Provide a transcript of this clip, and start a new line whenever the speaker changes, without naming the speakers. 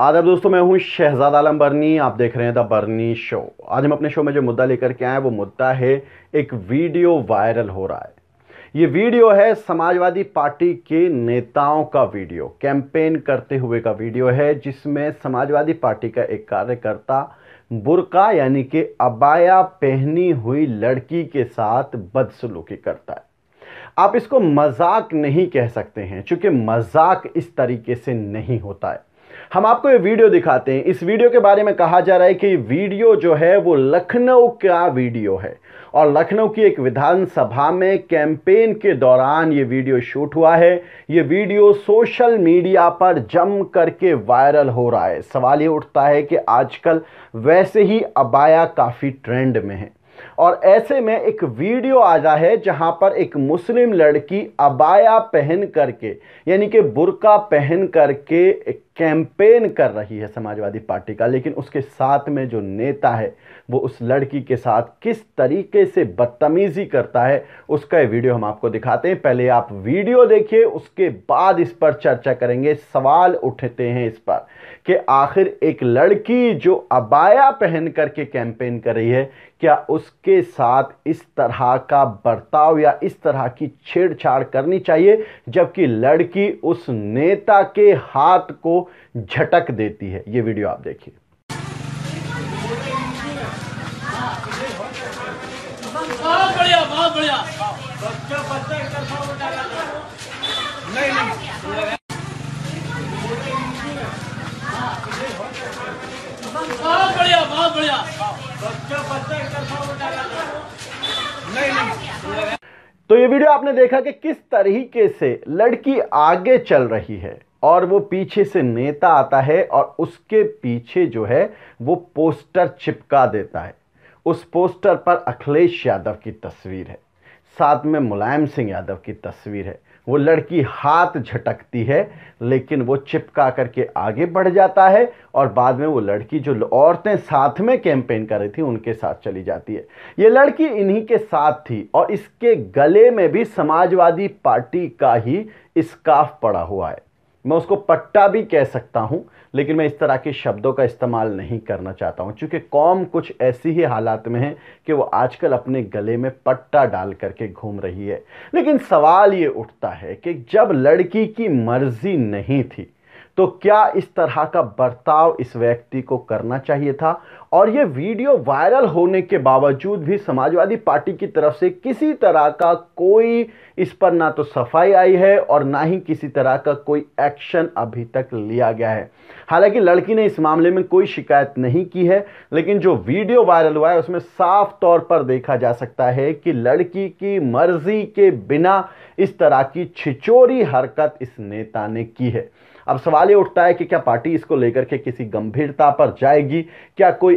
आदाब दोस्तों मैं हूं शहजाद आलम बर्नी आप देख रहे हैं द बर्नी शो आज हम अपने शो में जो मुद्दा लेकर के आए वो मुद्दा है एक वीडियो वायरल हो रहा है ये वीडियो है समाजवादी पार्टी के नेताओं का वीडियो कैंपेन करते हुए का वीडियो है जिसमें समाजवादी पार्टी का एक कार्यकर्ता बुरका यानी कि अबाया पहनी हुई लड़की के साथ बदसलूकी करता है आप इसको मजाक नहीं कह सकते हैं चूंकि मजाक इस तरीके से नहीं होता है हम आपको ये वीडियो दिखाते हैं इस वीडियो के बारे में कहा जा रहा है कि वीडियो जो है वो लखनऊ का वीडियो है और लखनऊ की एक विधानसभा में कैंपेन के दौरान ये वीडियो शूट हुआ है ये वीडियो सोशल मीडिया पर जम करके वायरल हो रहा है सवाल ये उठता है कि आजकल वैसे ही अबाया काफ़ी ट्रेंड में है और ऐसे में एक वीडियो आ जा है जहां पर एक मुस्लिम लड़की अबाया पहन करके यानी कि बुरका पहन करके कैंपेन कर रही है समाजवादी पार्टी का लेकिन उसके साथ में जो नेता है वो उस लड़की के साथ किस तरीके से बदतमीज़ी करता है उसका ये वीडियो हम आपको दिखाते हैं पहले आप वीडियो देखिए उसके बाद इस पर चर्चा करेंगे सवाल उठते हैं इस पर कि आखिर एक लड़की जो अबाया पहन करके कैंपेन कर रही है क्या उस उसके साथ इस तरह का बर्ताव या इस तरह की छेड़छाड़ करनी चाहिए जबकि लड़की उस नेता के हाथ को झटक देती है ये वीडियो आप देखिए बहुत बढ़िया बहुत बढ़िया तो ये वीडियो आपने देखा कि किस तरीके से लड़की आगे चल रही है और वो पीछे से नेता आता है और उसके पीछे जो है वो पोस्टर चिपका देता है उस पोस्टर पर अखिलेश यादव की तस्वीर है साथ में मुलायम सिंह यादव की तस्वीर है वो लड़की हाथ झटकती है लेकिन वो चिपका करके आगे बढ़ जाता है और बाद में वो लड़की जो औरतें साथ में कैंपेन कर रही थी उनके साथ चली जाती है ये लड़की इन्हीं के साथ थी और इसके गले में भी समाजवादी पार्टी का ही स्काफ पड़ा हुआ है मैं उसको पट्टा भी कह सकता हूँ लेकिन मैं इस तरह के शब्दों का इस्तेमाल नहीं करना चाहता हूँ क्योंकि कौम कुछ ऐसी ही हालात में है कि वो आजकल अपने गले में पट्टा डाल करके घूम रही है लेकिन सवाल ये उठता है कि जब लड़की की मर्जी नहीं थी तो क्या इस तरह का बर्ताव इस व्यक्ति को करना चाहिए था और ये वीडियो वायरल होने के बावजूद भी समाजवादी पार्टी की तरफ से किसी तरह का कोई इस पर ना तो सफाई आई है और ना ही किसी तरह का कोई एक्शन अभी तक लिया गया है हालांकि लड़की ने इस मामले में कोई शिकायत नहीं की है लेकिन जो वीडियो वायरल हुआ है उसमें साफ तौर पर देखा जा सकता है कि लड़की की मर्जी के बिना इस तरह की छिचोरी हरकत इस नेता ने की है अब सवाल ये उठता है कि क्या पार्टी इसको लेकर के किसी गंभीरता पर जाएगी क्या कोई